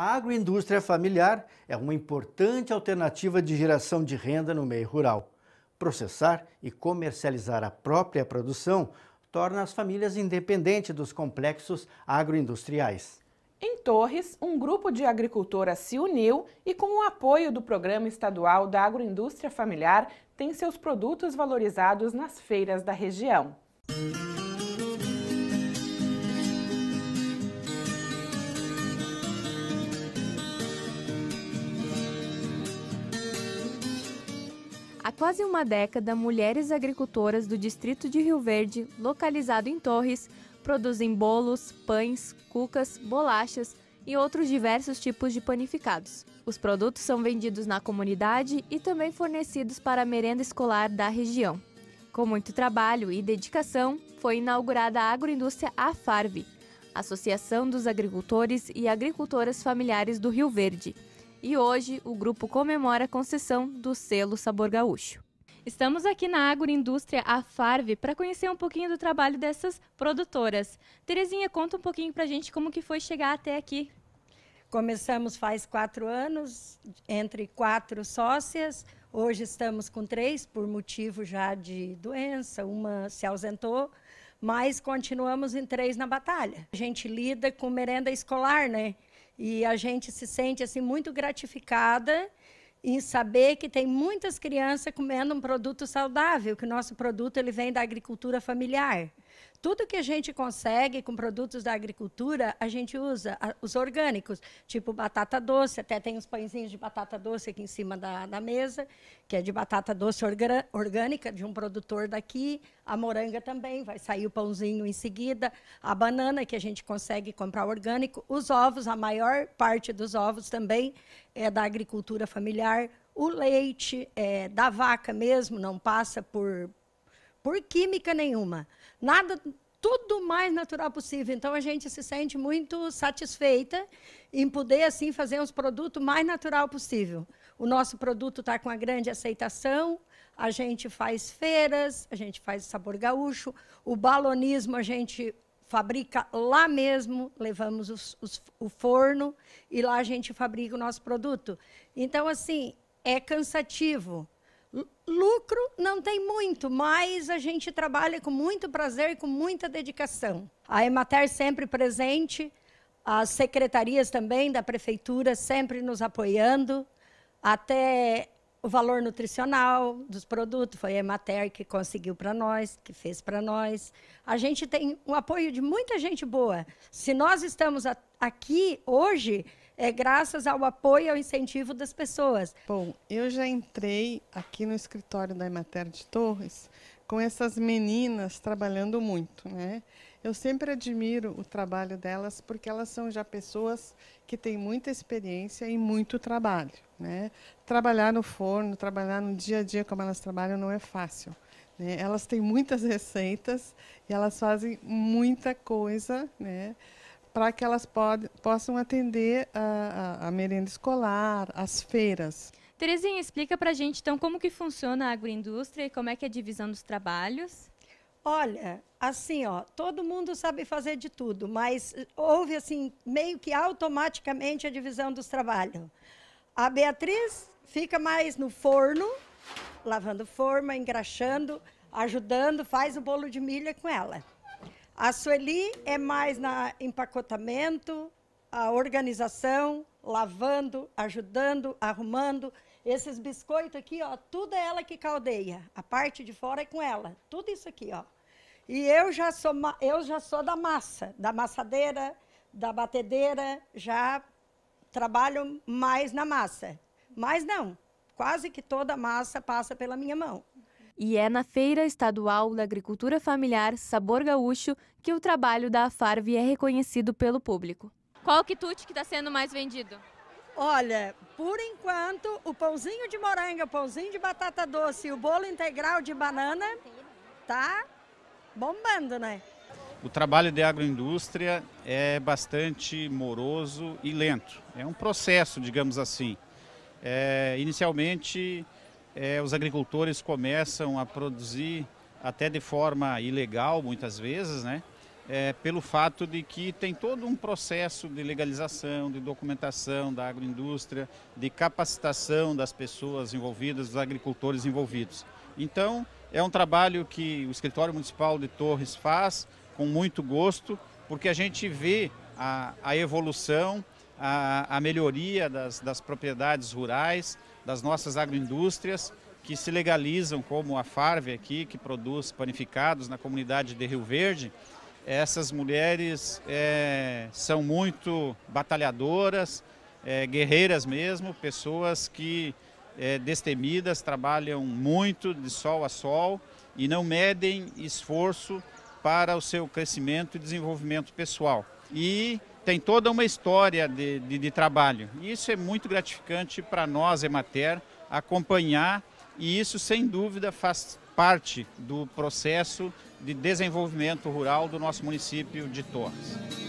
A agroindústria familiar é uma importante alternativa de geração de renda no meio rural. Processar e comercializar a própria produção torna as famílias independentes dos complexos agroindustriais. Em Torres, um grupo de agricultoras se uniu e, com o apoio do Programa Estadual da Agroindústria Familiar, tem seus produtos valorizados nas feiras da região. quase uma década, mulheres agricultoras do distrito de Rio Verde, localizado em Torres, produzem bolos, pães, cucas, bolachas e outros diversos tipos de panificados. Os produtos são vendidos na comunidade e também fornecidos para a merenda escolar da região. Com muito trabalho e dedicação, foi inaugurada a agroindústria AFARV, Associação dos Agricultores e Agricultoras Familiares do Rio Verde, e hoje o grupo comemora a concessão do selo Sabor Gaúcho. Estamos aqui na agroindústria Afarve para conhecer um pouquinho do trabalho dessas produtoras. Terezinha, conta um pouquinho para a gente como que foi chegar até aqui. Começamos faz quatro anos, entre quatro sócias. Hoje estamos com três, por motivo já de doença, uma se ausentou, mas continuamos em três na batalha. A gente lida com merenda escolar, né? E a gente se sente assim muito gratificada em saber que tem muitas crianças comendo um produto saudável, que o nosso produto ele vem da agricultura familiar. Tudo que a gente consegue com produtos da agricultura, a gente usa a, os orgânicos, tipo batata doce, até tem uns pãezinhos de batata doce aqui em cima da, da mesa, que é de batata doce orga, orgânica, de um produtor daqui. A moranga também, vai sair o pãozinho em seguida. A banana, que a gente consegue comprar orgânico. Os ovos, a maior parte dos ovos também é da agricultura familiar. O leite é, da vaca mesmo, não passa por, por química nenhuma. Nada, tudo mais natural possível. Então a gente se sente muito satisfeita em poder assim fazer os produtos mais natural possível. O nosso produto está com uma grande aceitação. A gente faz feiras, a gente faz sabor gaúcho, o balonismo a gente fabrica lá mesmo, levamos os, os, o forno e lá a gente fabrica o nosso produto. Então, assim, é cansativo, lucro não tem muito, mas a gente trabalha com muito prazer e com muita dedicação. A Emater sempre presente, as secretarias também da prefeitura sempre nos apoiando, até o valor nutricional dos produtos, foi a Emater que conseguiu para nós, que fez para nós. A gente tem o apoio de muita gente boa. Se nós estamos aqui hoje, é, graças ao apoio e ao incentivo das pessoas. Bom, eu já entrei aqui no escritório da Emater de Torres com essas meninas trabalhando muito, né? Eu sempre admiro o trabalho delas porque elas são já pessoas que têm muita experiência e muito trabalho, né? Trabalhar no forno, trabalhar no dia a dia como elas trabalham não é fácil. Né? Elas têm muitas receitas e elas fazem muita coisa, né? para que elas pod, possam atender a, a, a merenda escolar, as feiras. Terezinha, explica para a gente, então, como que funciona a agroindústria e como é que é a divisão dos trabalhos? Olha, assim, ó, todo mundo sabe fazer de tudo, mas eh, houve, assim, meio que automaticamente a divisão dos trabalhos. A Beatriz fica mais no forno, lavando forma, engraxando, ajudando, faz o bolo de milho com ela. A Sueli é mais na empacotamento, a organização, lavando, ajudando, arrumando. Esses biscoitos aqui, ó, tudo é ela que caldeia. A parte de fora é com ela. Tudo isso aqui, ó. E eu já sou, eu já sou da massa, da massadeira, da batedeira, já trabalho mais na massa. Mas não, quase que toda a massa passa pela minha mão. E é na Feira Estadual da Agricultura Familiar Sabor Gaúcho que o trabalho da AFARV é reconhecido pelo público. Qual quitute que está sendo mais vendido? Olha, por enquanto, o pãozinho de morango, o pãozinho de batata doce e o bolo integral de banana tá bombando, né? O trabalho de agroindústria é bastante moroso e lento. É um processo, digamos assim. É, inicialmente é, os agricultores começam a produzir até de forma ilegal, muitas vezes, né? É, pelo fato de que tem todo um processo de legalização, de documentação da agroindústria, de capacitação das pessoas envolvidas, dos agricultores envolvidos. Então, é um trabalho que o Escritório Municipal de Torres faz com muito gosto, porque a gente vê a, a evolução, a, a melhoria das, das propriedades rurais, das nossas agroindústrias que se legalizam, como a Farve aqui, que produz panificados na comunidade de Rio Verde. Essas mulheres é, são muito batalhadoras, é, guerreiras mesmo, pessoas que é, destemidas, trabalham muito de sol a sol e não medem esforço para o seu crescimento e desenvolvimento pessoal. E tem toda uma história de, de, de trabalho. E isso é muito gratificante para nós, Emater, acompanhar e isso, sem dúvida, faz parte do processo de desenvolvimento rural do nosso município de Torres.